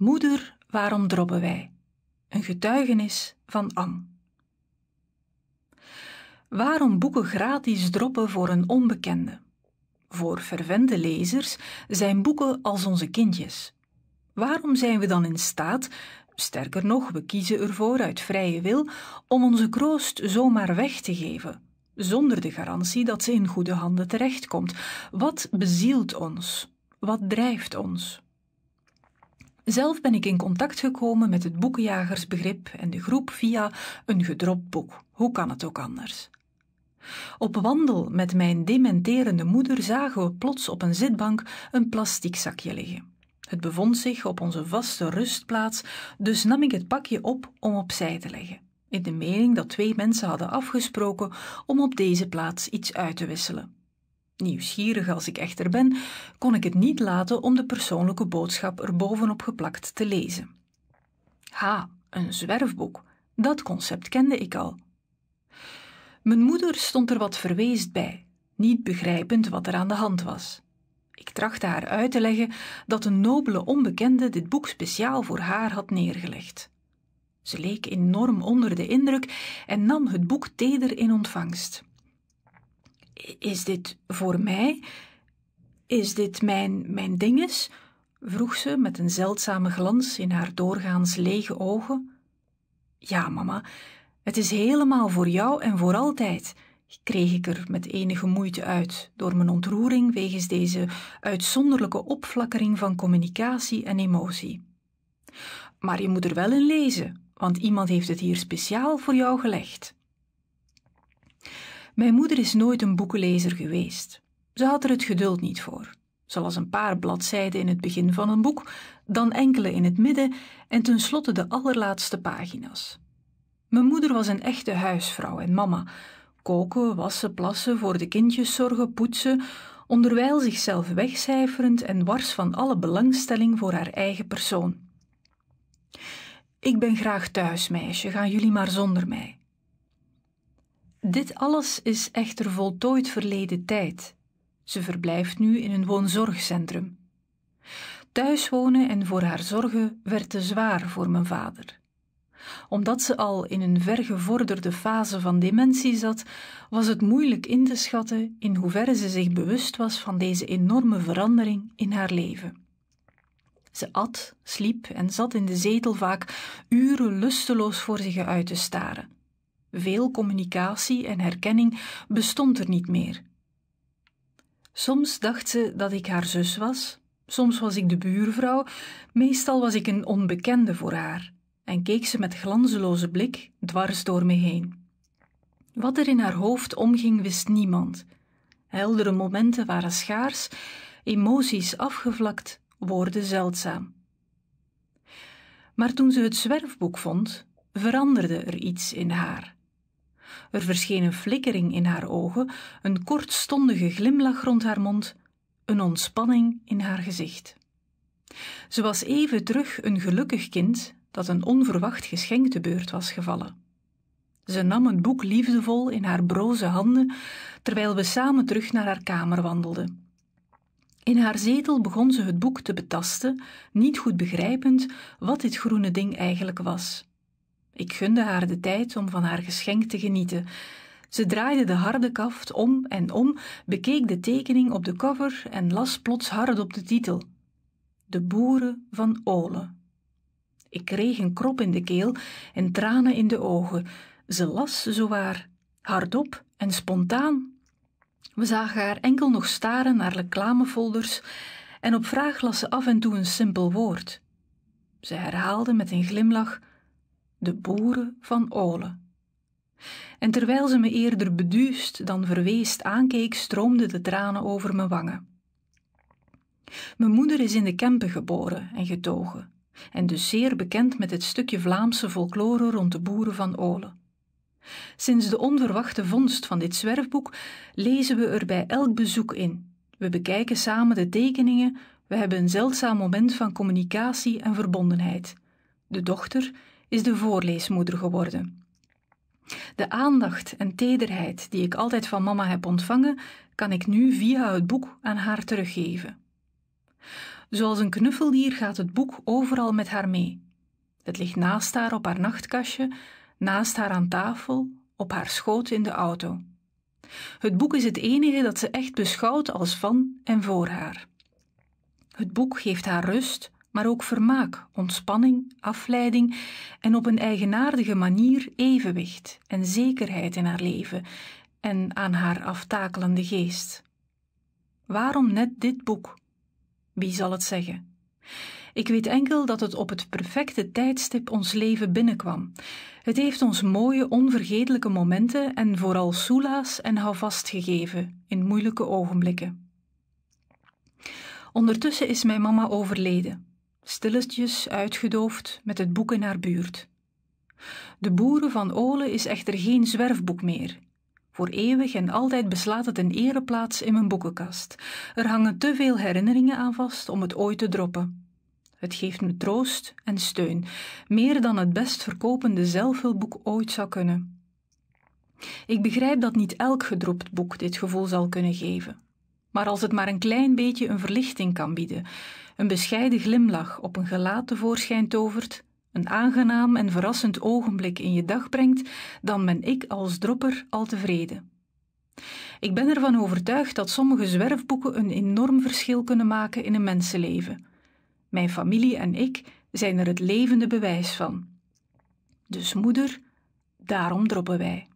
Moeder, waarom droppen wij? Een getuigenis van Anne. Waarom boeken gratis droppen voor een onbekende? Voor verwende lezers zijn boeken als onze kindjes. Waarom zijn we dan in staat, sterker nog, we kiezen ervoor uit vrije wil, om onze kroost zomaar weg te geven, zonder de garantie dat ze in goede handen terechtkomt? Wat bezielt ons? Wat drijft ons? Zelf ben ik in contact gekomen met het boekenjagersbegrip en de groep via een gedropt boek. Hoe kan het ook anders? Op wandel met mijn dementerende moeder zagen we plots op een zitbank een plastic zakje liggen. Het bevond zich op onze vaste rustplaats, dus nam ik het pakje op om opzij te leggen, in de mening dat twee mensen hadden afgesproken om op deze plaats iets uit te wisselen. Nieuwsgierig als ik echter ben, kon ik het niet laten om de persoonlijke boodschap er bovenop geplakt te lezen. Ha, een zwerfboek. Dat concept kende ik al. Mijn moeder stond er wat verweest bij, niet begrijpend wat er aan de hand was. Ik trachtte haar uit te leggen dat een nobele onbekende dit boek speciaal voor haar had neergelegd. Ze leek enorm onder de indruk en nam het boek teder in ontvangst. Is dit voor mij? Is dit mijn, mijn dinges? vroeg ze met een zeldzame glans in haar doorgaans lege ogen. Ja, mama, het is helemaal voor jou en voor altijd, kreeg ik er met enige moeite uit door mijn ontroering wegens deze uitzonderlijke opflakkering van communicatie en emotie. Maar je moet er wel in lezen, want iemand heeft het hier speciaal voor jou gelegd. Mijn moeder is nooit een boekenlezer geweest. Ze had er het geduld niet voor. Ze een paar bladzijden in het begin van een boek, dan enkele in het midden en tenslotte de allerlaatste pagina's. Mijn moeder was een echte huisvrouw en mama. Koken, wassen, plassen, voor de kindjes zorgen, poetsen, onderwijl zichzelf wegcijferend en wars van alle belangstelling voor haar eigen persoon. Ik ben graag thuis, meisje, gaan jullie maar zonder mij. Dit alles is echter voltooid verleden tijd. Ze verblijft nu in een woonzorgcentrum. Thuis wonen en voor haar zorgen werd te zwaar voor mijn vader. Omdat ze al in een vergevorderde fase van dementie zat, was het moeilijk in te schatten in hoeverre ze zich bewust was van deze enorme verandering in haar leven. Ze at, sliep en zat in de zetel vaak uren lusteloos voor zich uit te staren veel communicatie en herkenning bestond er niet meer. Soms dacht ze dat ik haar zus was, soms was ik de buurvrouw, meestal was ik een onbekende voor haar en keek ze met glanzeloze blik dwars door me heen. Wat er in haar hoofd omging, wist niemand. Heldere momenten waren schaars, emoties afgevlakt, woorden zeldzaam. Maar toen ze het zwerfboek vond, veranderde er iets in haar. Er verscheen een flikkering in haar ogen, een kortstondige glimlach rond haar mond, een ontspanning in haar gezicht. Ze was even terug een gelukkig kind dat een onverwacht geschenk te beurt was gevallen. Ze nam het boek liefdevol in haar broze handen terwijl we samen terug naar haar kamer wandelden. In haar zetel begon ze het boek te betasten, niet goed begrijpend wat dit groene ding eigenlijk was. Ik gunde haar de tijd om van haar geschenk te genieten. Ze draaide de harde kaft om en om, bekeek de tekening op de cover en las plots hard op de titel: De boeren van Ole. Ik kreeg een krop in de keel en tranen in de ogen. Ze las zowaar, hardop en spontaan. We zagen haar enkel nog staren naar reclamefolders en op vraag las ze af en toe een simpel woord. Ze herhaalde met een glimlach de boeren van Ole. En terwijl ze me eerder beduust dan verweest aankeek, stroomden de tranen over mijn wangen. Mijn moeder is in de Kempen geboren en getogen, en dus zeer bekend met het stukje Vlaamse folklore rond de boeren van Ole. Sinds de onverwachte vondst van dit zwerfboek lezen we er bij elk bezoek in. We bekijken samen de tekeningen, we hebben een zeldzaam moment van communicatie en verbondenheid. De dochter is de voorleesmoeder geworden. De aandacht en tederheid die ik altijd van mama heb ontvangen, kan ik nu via het boek aan haar teruggeven. Zoals een knuffeldier gaat het boek overal met haar mee. Het ligt naast haar op haar nachtkastje, naast haar aan tafel, op haar schoot in de auto. Het boek is het enige dat ze echt beschouwt als van en voor haar. Het boek geeft haar rust, maar ook vermaak, ontspanning, afleiding en op een eigenaardige manier evenwicht en zekerheid in haar leven en aan haar aftakelende geest. Waarom net dit boek? Wie zal het zeggen? Ik weet enkel dat het op het perfecte tijdstip ons leven binnenkwam. Het heeft ons mooie, onvergetelijke momenten en vooral soela's en houvast gegeven in moeilijke ogenblikken. Ondertussen is mijn mama overleden stilletjes uitgedoofd met het boek in haar buurt. De boeren van Ole is echter geen zwerfboek meer. Voor eeuwig en altijd beslaat het een ereplaats in mijn boekenkast. Er hangen te veel herinneringen aan vast om het ooit te droppen. Het geeft me troost en steun, meer dan het best verkopende zelfhulpboek ooit zou kunnen. Ik begrijp dat niet elk gedropt boek dit gevoel zal kunnen geven. Maar als het maar een klein beetje een verlichting kan bieden, een bescheiden glimlach op een gelaat tevoorschijn tovert, een aangenaam en verrassend ogenblik in je dag brengt, dan ben ik als dropper al tevreden. Ik ben ervan overtuigd dat sommige zwerfboeken een enorm verschil kunnen maken in een mensenleven. Mijn familie en ik zijn er het levende bewijs van. Dus moeder, daarom droppen wij.